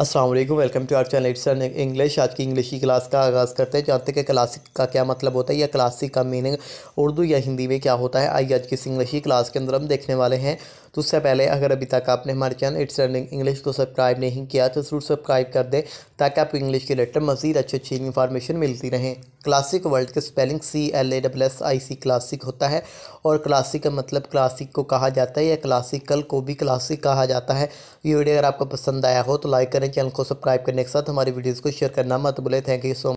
Aslam welcome to our channel it's English आज की English की क्लास का आगाज़ करते हैं जानते हैं कि क्लासिक का क्या मतलब होता है या क्लासिक का मीनिंग उर्दू या हिंदी में क्या होता है आइए आज की इस इंग्लिश की क्लास के अंदर हम देखने वाले हैं तो उससे पहले अगर अभी तक आपने हमारे चैनल इट्स लर्निंग इंग्लिश को सब्सक्राइब नहीं किया तो ज़रूर सब्सक्राइब कर दें ताकि आपको इंग्लिश के रिलेटेड मज़ीद अच्छी अच्छी इन्फॉर्मेशन मिलती रहें क्लासिक वर्ल्ड के spelling C L A double S I C classic होता है और क्लासिक का मतलब क्लासिक को कहा जाता है या क्लासिकल को भी क्लासिक कहा जाता है ये वीडियो अगर आपको पसंद आया हो तो लाइक करें चैनल को सब्सक्राइब करने के साथ हमारी वीडियोज़ को शेयर करना मत भूलें थैंक यू सो मच